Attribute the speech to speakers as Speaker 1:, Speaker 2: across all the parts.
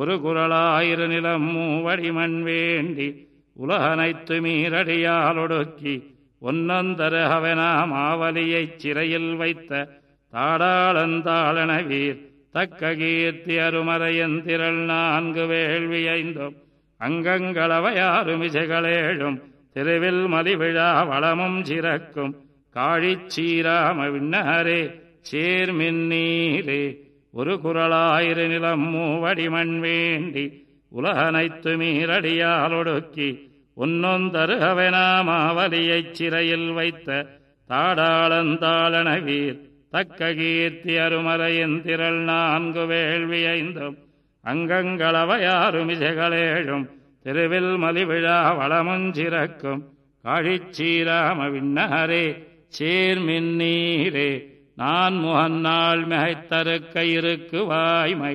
Speaker 1: ஒரு குரலாயிரு நிலம் மூவடி மண் வேண்டி உலகனைத்து மீரடியாலொடுக்கி ஒன்னந்தர அவனா ஆவலியைச் சிறையில் வைத்த தாடாளந்தாளனவீர் தக்க கீர்த்தி அருமறையின் திரள் நான்கு வேள்வியைந்தும் அங்கங்களவையாரும் இசைகளேழும் தெருவில் மலிவிழா வளமும் சிறக்கும் காழிச்சீராம விண்ணரே சேர்மின் நீரே ஒரு குரலாயிரு நிலம் மூவடி மண் வேண்டி உலகனைத்து மீறடியாலொடுக்கி உன்னொந்தருகவெனாமாவலியைச் சிறையில் வைத்த தாடாளந்தாளனவீர் தக்க கீர்த்தி அருமறையின் திரள் நான்கு வேள்வி ஐந்தும் அங்கங்களவையாருமிசைகளேழும் தெருவில் மலிவிழா வளமுஞ்சிறக்கும் காழிச்சீராம விண்ணகரே சீர்மின்னீரே நான் முகன்னாள் மிகைத்தருக்க இருக்கு வாய்மை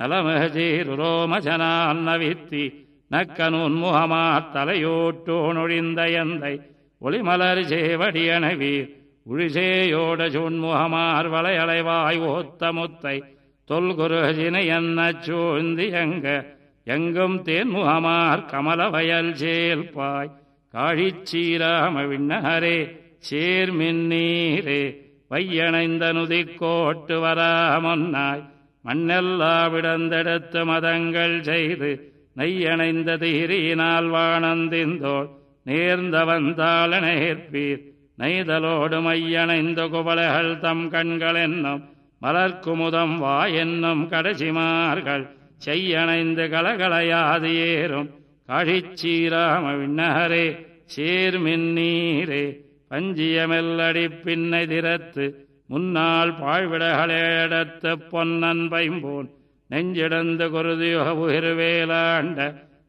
Speaker 1: நலமகஜீருரோமஜனால் நவித்தி நக்கனூன் முகமா தலையோட்டோ நொழிந்த எந்தை ஒளிமலர் சேவடியணவீர் உழிசேயோட சூன்முகமார் வளையலைவாய் ஓத்த முத்தை தொல்குருஜினை என்ன சூழ்ந்து எங்க எங்கும் தேன்முகமார் கமல வயல் பாய் காழிச்சீராம விண்ணகரே சேர்மின் நீரே நுதி கோட்டு வராமொன்னாய் மண்ணெல்லா விடந்தெடுத்து மதங்கள் செய்து நெய்யணைந்த தீரியினால் வாணந்திந்தோள் நேர்ந்த நேர்ப்பீர் நெய்தலோடு மையணைந்த குபலைகள் தம் கண்கள் என்னும் மலர்க்குமுதம் வா என்னும் கடைசிமார்கள் செய்யணைந்து கலகலையாது ஏறும் கழிச்சீராம விண்ணகரே நீரே வஞ்சியமெல்லடி பின்னை திறத்து முன்னால் பாழ்விடகளேடத்த பொன்னன் பைம்போன் நெஞ்சிடந்து குருதியுக உகிர்வேலாண்ட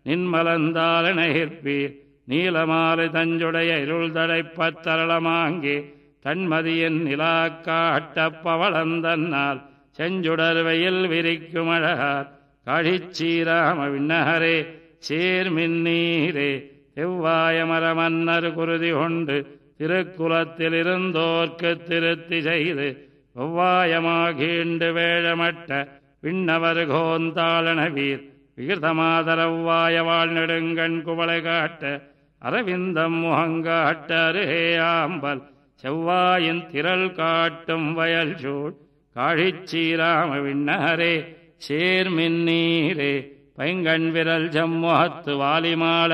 Speaker 1: நின்மலந்தால் நகிர்ப்பீர் நீலமாலை தஞ்சுடைய இருள் தடைப்பத்தரளமாங்கே தன்மதியின் நிலா காட்ட பவளந்தன்னால் செஞ்சுடர்வையில் விரிக்கும் அழகார் கழிச்சீராம விண்ணகரே சீர்மின்னீரே செவ்வாய மரமன்னர் குருதி கொண்டு திருக்குலத்திலிருந்தோர்க்கு திருத்தி செய்து ஒவ்வாயமாகீண்டு வேழமட்ட விண்ணவர் கோந்தாளன வீர் விகிருதமாதரவ்வாய வாழ் நெடுங்கண் குவளை காட்ட அரவிந்தம் முகங்காட்ட அருகே ஆம்பல் செவ்வாயின் திரள் காட்டும் வயல் சூழ் காழிச்சீராம விண்ணகரே சேர்மின் நீரே பைங்கண் விரல் ஜம்முகத்து வாலிமாள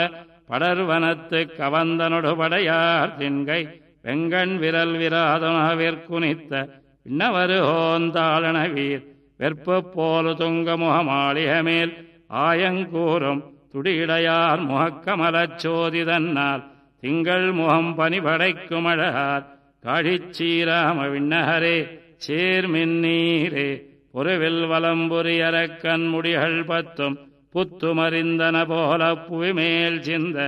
Speaker 1: படர்வனத்து கவந்தனொடுபடையார் தின்கை வெங்கண் விரல் விராதனவிற்குனித்த இன்னவரு ஹோந்தாளன வீர் வெற்பு போலு துங்க முகமாளிகமேல் ஆயங்கூறும் துடியிடையார் முகக்கமலச் சோதிதன்னால் திங்கள் முகம் பனிபடைக்குமழகார் காழிச்சீராம விண்ணகரே சேர்மின் நீரே பொருவில் வலம்புரியரக்கன் முடிகள் பத்தும் புத்துமறிந்தன போல புவிமேல் சிந்த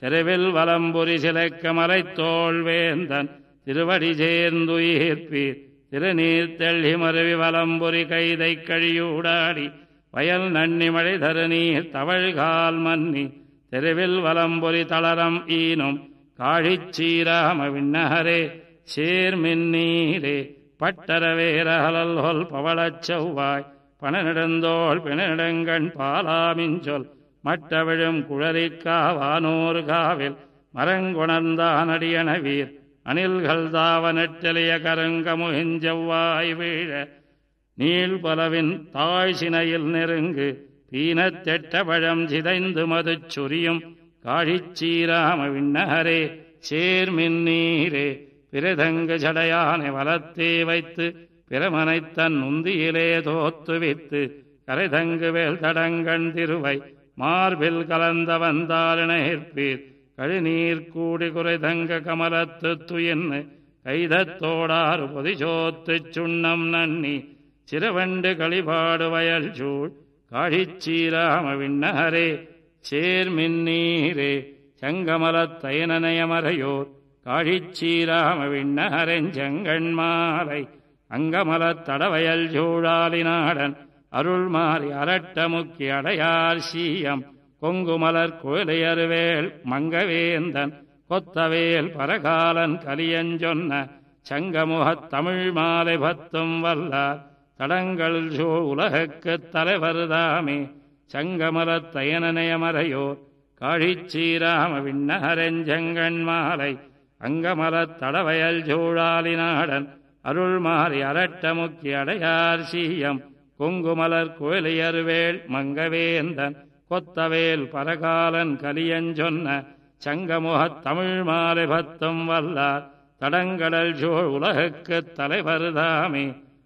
Speaker 1: செருவில் வலம்புரி சிலைக்க சிலைக்கமலைத்தோள் வேந்தன் திருவடி சேர்ந்துயிர்ப்பீர் திருநீர் தெள்ளி மருவி வலம்புரி கைதை கழியூடாடி வயல் நன்னி மழை தருநீர் தவழ்கால் மன்னி தெருவில் வலம்புரி தளரம் ஈனும் காழிச்சீராம விண்ணகரே சேர்மின் நீரே பட்டரவேரகலல் பவளச் செவ்வாய் பண பனநெடுந்தோள் பிணநெடுங்கண் பாலாமிஞ்சொல் மட்டவிழும் குழலிற்காவானோர் காவில் மரங்குணர்ந்தானடியன வீர் அணில்கள் தாவனட்டெளிய கருங்கமுகிஞ்செவ்வாய் வீழ நீள் பலவின் தாய் சினையில் நெருங்கு பீனத்தெட்ட பழம் சிதைந்து மது சுரியும் காழிச்சீராம விண்ணகரே சேர்மின் நீரே பிரதங்கு ஜடையானை வளர்த்தே வைத்து பிரமனை தன் உந்தியிலே தோத்துவித்து கரைதங்குவேல் தடங்கண் திருவை மார்பில் கலந்த வந்தாலினேற்பீர் கழிநீர் கூடி குறைதங்க கமலத்து துயின்னு கைதத்தோடாறு பொதிசோத்து சுண்ணம் நன்னி சிறவண்டு களிபாடு வயல் சூழ் காழிச்சீராம விண்ணகரே சேர்மின்னீரே செங்கமலத்தையனயமறையோர் காழிச்சீராம விண்ணகரன் செங்கண்மாலை அங்கமலத் தடவயல் சூழாலினாடன் அருள் மாறி அரட்ட முக்கி அடையார் சீயம் கொங்குமலர் குழையருவேல் மங்கவேந்தன் கொத்தவேல் பரகாலன் கலியஞ்சொன்ன சங்கமுகத் தமிழ் மாலை பத்தும் வல்ல தடங்கள் சோ உலகக்குத் தலைவர் தாமே சங்கமலத் தயனநயமரையோ காழிச்சீராம விண்ணகரஞ்சங்கண் மாலை அங்கமலத் தடவயல் சூழாலினாடன் அருள் மாறி அரட்ட முக்கிய அடையார் சீயம் குங்குமலர் கோயிலையருவேள் மங்கவேந்தன் கொத்தவேல் பரகாலன் கலியஞ்சொன்ன சங்கமுகத் தமிழ் மாலை பத்தும் வல்லார் தடங்கடல் ஜோ உலகுக்குத் தலைவர் தாமே